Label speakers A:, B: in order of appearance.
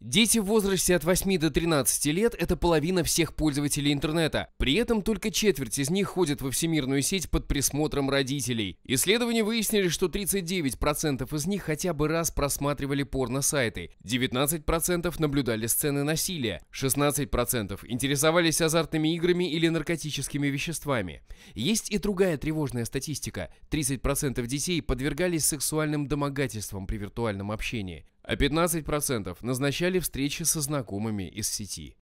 A: Дети в возрасте от 8 до 13 лет – это половина всех пользователей интернета. При этом только четверть из них ходят во всемирную сеть под присмотром родителей. Исследования выяснили, что 39% из них хотя бы раз просматривали порно-сайты, 19% наблюдали сцены насилия, 16% интересовались азартными играми или наркотическими веществами. Есть и другая тревожная статистика – 30% детей подвергались сексуальным домогательствам при виртуальном общении а 15% назначали встречи со знакомыми из сети.